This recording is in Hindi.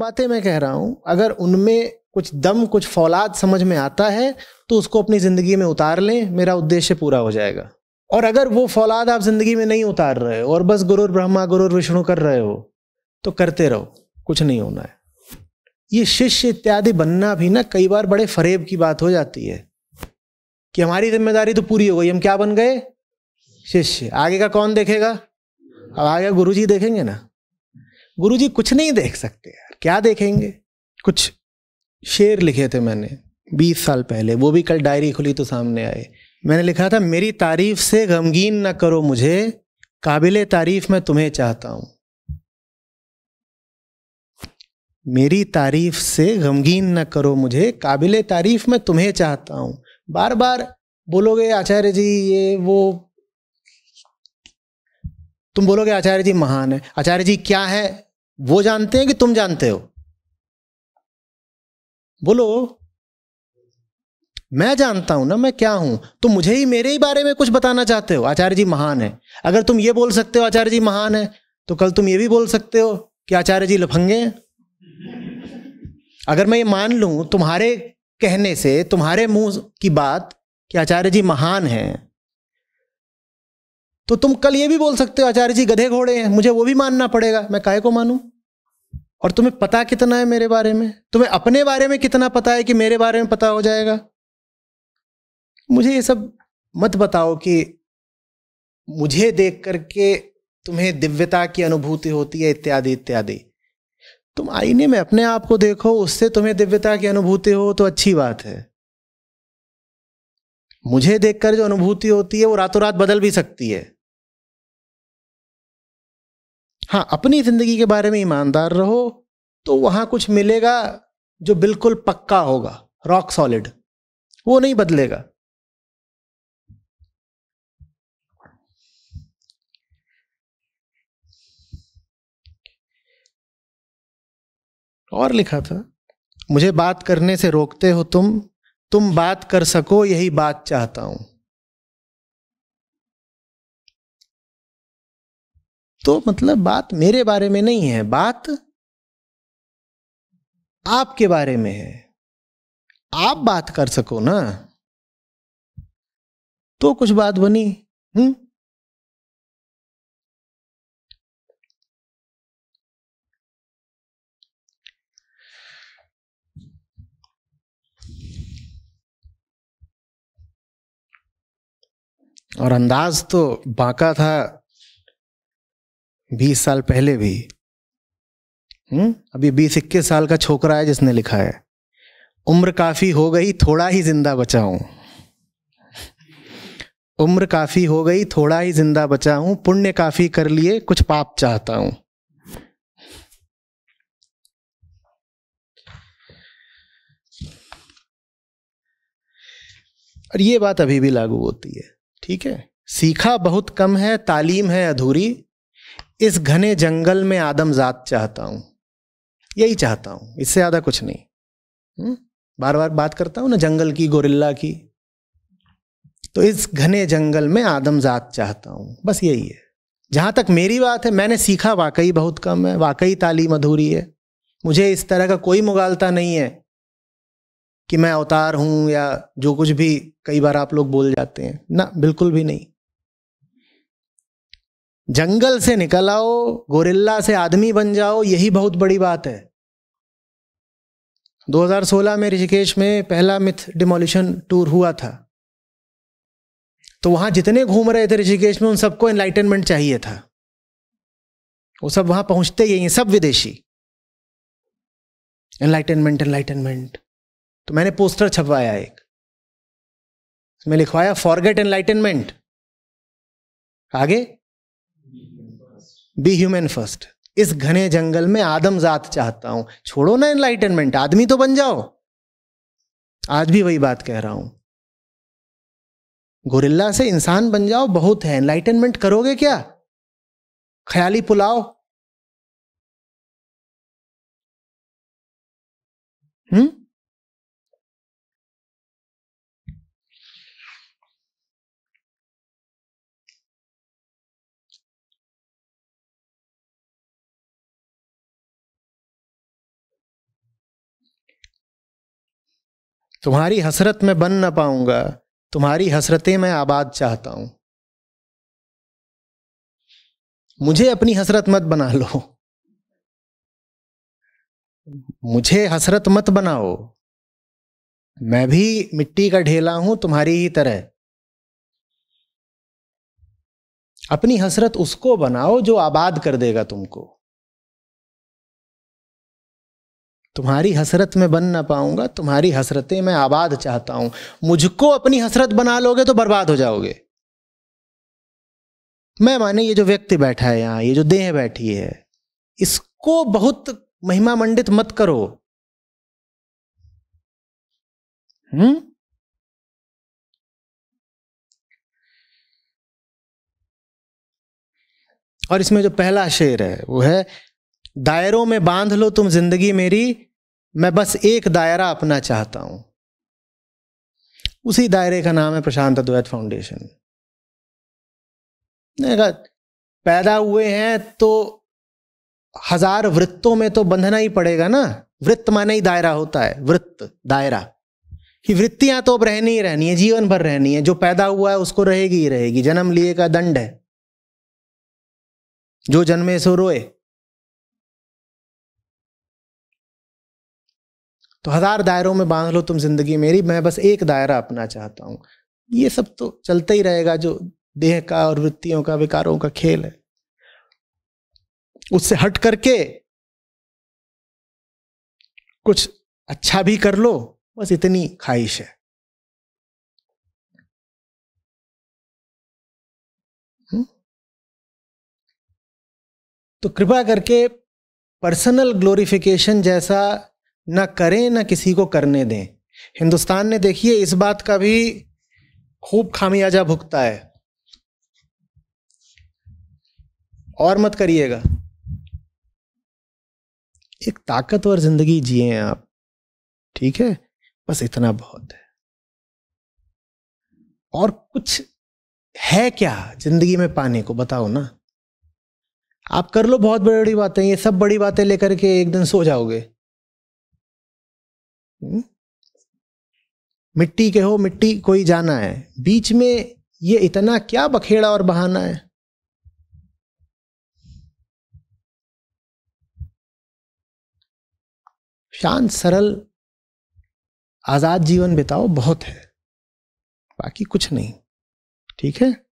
बातें मैं कह रहा हूँ अगर उनमें कुछ दम कुछ फौलाद समझ में आता है तो उसको अपनी ज़िंदगी में उतार लें मेरा उद्देश्य पूरा हो जाएगा और अगर वो फौलाद आप ज़िंदगी में नहीं उतार रहे हो और बस गुरुर ब्रह्मा गुरुर विष्णु कर रहे हो तो करते रहो कुछ नहीं होना है ये शिष्य इत्यादि बनना भी ना कई बार बड़े फरेब की बात हो जाती है कि हमारी जिम्मेदारी तो पूरी हो गई हम क्या बन गए शिष्य आगे का कौन देखेगा अब आगे गुरुजी देखेंगे ना गुरुजी कुछ नहीं देख सकते क्या देखेंगे कुछ शेर लिखे थे मैंने बीस साल पहले वो भी कल डायरी खुली तो सामने आए मैंने लिखा था मेरी तारीफ से गमगीन ना करो मुझे काबिल तारीफ मैं तुम्हें चाहता हूं मेरी तारीफ से गमगीन ना करो मुझे काबिल तारीफ मैं तुम्हें चाहता हूं बार बार बोलोगे आचार्य जी ये वो तुम बोलोगे आचार्य जी महान है आचार्य जी क्या है वो जानते हैं कि तुम जानते हो बोलो मैं जानता हूं ना मैं क्या हूं तो मुझे ही मेरे ही बारे में कुछ बताना चाहते हो आचार्य जी महान है अगर तुम ये बोल सकते हो आचार्य जी महान है तो कल तुम ये भी बोल सकते हो कि आचार्य जी लफंगे हैं अगर मैं ये मान लूं तुम्हारे कहने से तुम्हारे मुंह की बात कि आचार्य जी महान हैं तो तुम कल ये भी बोल सकते हो आचार्य जी गधे घोड़े हैं मुझे वो भी मानना पड़ेगा मैं काय को मानूं और तुम्हें पता कितना है मेरे बारे में तुम्हें अपने बारे में कितना पता है कि मेरे बारे में पता हो जाएगा मुझे ये सब मत बताओ कि मुझे देख करके तुम्हें दिव्यता की अनुभूति होती है इत्यादि इत्यादि तुम आईने में अपने आप को देखो उससे तुम्हें दिव्यता की अनुभूति हो तो अच्छी बात है मुझे देखकर जो अनुभूति होती है वो रातों रात बदल भी सकती है हाँ अपनी ज़िंदगी के बारे में ईमानदार रहो तो वहाँ कुछ मिलेगा जो बिल्कुल पक्का होगा रॉक सॉलिड वो नहीं बदलेगा और लिखा था मुझे बात करने से रोकते हो तुम तुम बात कर सको यही बात चाहता हूं तो मतलब बात मेरे बारे में नहीं है बात आपके बारे में है आप बात कर सको ना तो कुछ बात बनी हम्म और अंदाज तो बांका था बीस साल पहले भी हुँ? हम्म? अभी बीस इक्कीस साल का छोकरा है जिसने लिखा है उम्र काफ़ी हो गई थोड़ा ही जिंदा बचा हूं उम्र काफ़ी हो गई थोड़ा ही जिंदा बचा हूं पुण्य काफ़ी कर लिए कुछ पाप चाहता हूं और ये बात अभी भी लागू होती है ठीक है सीखा बहुत कम है तालीम है अधूरी इस घने जंगल में आदमजात चाहता हूं यही चाहता हूं इससे ज्यादा कुछ नहीं हुँ? हम्म? बार बार बात करता हूं ना जंगल की गोरिल्ला की तो इस घने जंगल में आदमजात चाहता हूं बस यही है जहां तक मेरी बात है मैंने सीखा वाकई बहुत कम है वाकई तालीम अधूरी है मुझे इस तरह का कोई मुगालता नहीं है कि मैं अवतार हूं या जो कुछ भी कई बार आप लोग बोल जाते हैं ना बिल्कुल भी नहीं जंगल से निकल आओ गोरिल्ला से आदमी बन जाओ यही बहुत बड़ी बात है 2016 में ऋषिकेश में पहला मिथ डिमोलिशन टूर हुआ था तो वहां जितने घूम रहे थे ऋषिकेश में उन सबको एनलाइटनमेंट चाहिए था वो सब वहां पहुंचते ही हैं सब विदेशी एनलाइटनमेंट एनलाइटनमेंट तो मैंने पोस्टर छपवाया एक मैं लिखवाया फॉरगेट एनलाइटनमेंट आगे बी ह्यूमन फर्स्ट इस घने जंगल में आदम जात चाहता हूं छोड़ो ना एनलाइटनमेंट आदमी तो बन जाओ आज भी वही बात कह रहा हूं गोरिल्ला से इंसान बन जाओ बहुत है एनलाइटनमेंट करोगे क्या ख्याली पुलाओ हम्म तुम्हारी हसरत में बन ना पाऊंगा तुम्हारी हसरतें मैं आबाद चाहता हूं मुझे अपनी हसरत मत बना लो मुझे हसरत मत बनाओ मैं भी मिट्टी का ढेला हूं तुम्हारी ही तरह अपनी हसरत उसको बनाओ जो आबाद कर देगा तुमको तुम्हारी हसरत में बन ना पाऊंगा तुम्हारी हसरतें मैं आबाद चाहता हूं मुझको अपनी हसरत बना लोगे तो बर्बाद हो जाओगे मैं माने ये जो व्यक्ति बैठा है यहां ये जो देह बैठी है इसको बहुत महिमा मंडित मत करो हम्म और इसमें जो पहला शेर है वो है दायरों में बांध लो तुम जिंदगी मेरी मैं बस एक दायरा अपना चाहता हूं उसी दायरे का नाम है प्रशांत अद्वैत फाउंडेशन पैदा हुए हैं तो हजार वृत्तों में तो बंधना ही पड़ेगा ना वृत्त माने ही दायरा होता है वृत्त दायरा कि वृत्तियां तो अब रहनी ही रहनी है जीवन भर रहनी है जो पैदा हुआ है उसको रहेगी ही रहेगी जन्म लिए का दंड है जो जन्मे सो रोए तो हज़ार दायरों में बांध लो तुम जिंदगी मेरी मैं बस एक दायरा अपना चाहता हूँ ये सब तो चलता ही रहेगा जो देह का और वृत्तियों का विकारों का खेल है उससे हट करके कुछ अच्छा भी कर लो बस इतनी ख्वाहिश है हम्म? तो कृपा करके पर्सनल ग्लोरिफिकेशन जैसा ना करें ना किसी को करने दें हिंदुस्तान ने देखिए इस बात का भी खूब खामियाजा भुगता है और मत करिएगा एक ताकतवर जिंदगी जिए आप ठीक है बस इतना बहुत है और कुछ है क्या जिंदगी में पाने को बताओ ना आप कर लो बहुत बड़ी बड़ी बातें ये सब बड़ी बातें लेकर के एक दिन सो जाओगे हम्म? मिट्टी के हो मिट्टी कोई जाना है बीच में ये इतना क्या बखेड़ा और बहाना है शांत सरल आजाद जीवन बिताओ बहुत है बाकी कुछ नहीं ठीक है